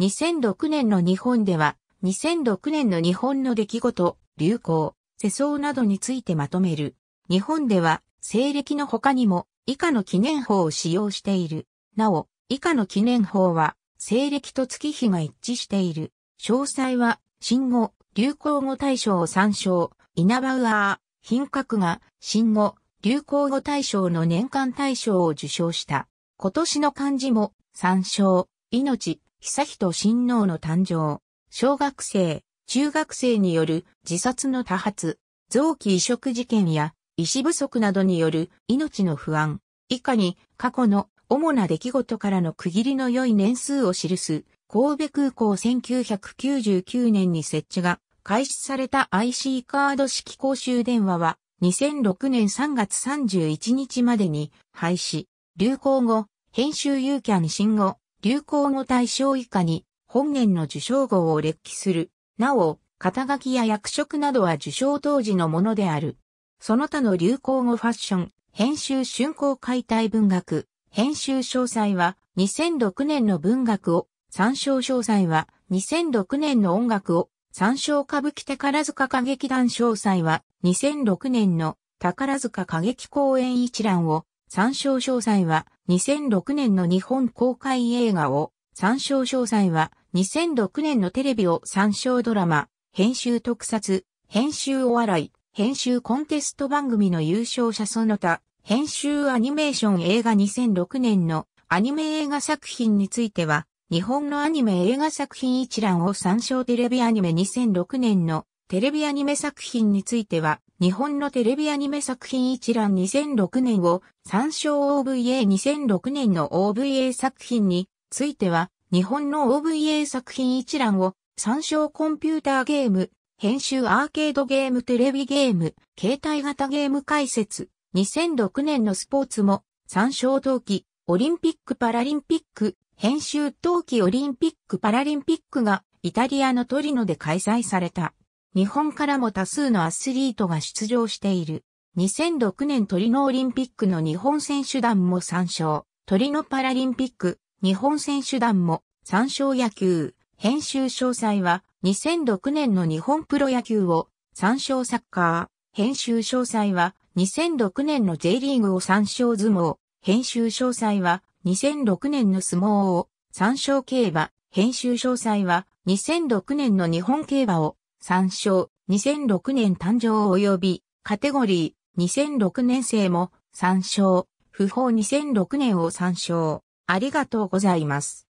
2006年の日本では、2006年の日本の出来事、流行、世相などについてまとめる。日本では、西暦の他にも、以下の記念法を使用している。なお、以下の記念法は、西暦と月日が一致している。詳細は、新語、流行語大賞を参照、イナバウアー、品格が、新語、流行語大賞の年間大賞を受賞した。今年の漢字も、参照、命、久人親王の誕生、小学生、中学生による自殺の多発、臓器移植事件や医師不足などによる命の不安、以下に過去の主な出来事からの区切りの良い年数を記す、神戸空港1999年に設置が開始された IC カード式公衆電話は2006年3月31日までに廃止、流行後、編集ーキャン新語、流行語大賞以下に本年の受賞号を列記する。なお、肩書きや役職などは受賞当時のものである。その他の流行語ファッション、編集春光解体文学、編集詳細は2006年の文学を、参照詳細は2006年の音楽を、参照歌舞伎宝塚歌劇団詳細は2006年の宝塚歌劇公演一覧を参照詳細は2006年の日本公開映画を、参照詳細は2006年のテレビを参照ドラマ、編集特撮、編集お笑い、編集コンテスト番組の優勝者その他、編集アニメーション映画2006年のアニメ映画作品については、日本のアニメ映画作品一覧を参照テレビアニメ2006年のテレビアニメ作品については、日本のテレビアニメ作品一覧2006年を参照 OVA2006 年の OVA 作品については、日本の OVA 作品一覧を参照コンピューターゲーム、編集アーケードゲームテレビゲーム、携帯型ゲーム解説、2006年のスポーツも、参照冬季、オリンピック・パラリンピック、編集冬季オリンピック・パラリンピックがイタリアのトリノで開催された。日本からも多数のアスリートが出場している。2006年トリノオリンピックの日本選手団も参照。トリノパラリンピック、日本選手団も参照野球。編集詳細は2006年の日本プロ野球を参照サッカー。編集詳細は2006年の J リーグを参照相撲。編集詳細は2006年の相撲を参照競馬。編集詳細は2006年の日本競馬を参照、2006年誕生及び、カテゴリー、2006年生も参照、不法2006年を参照。ありがとうございます。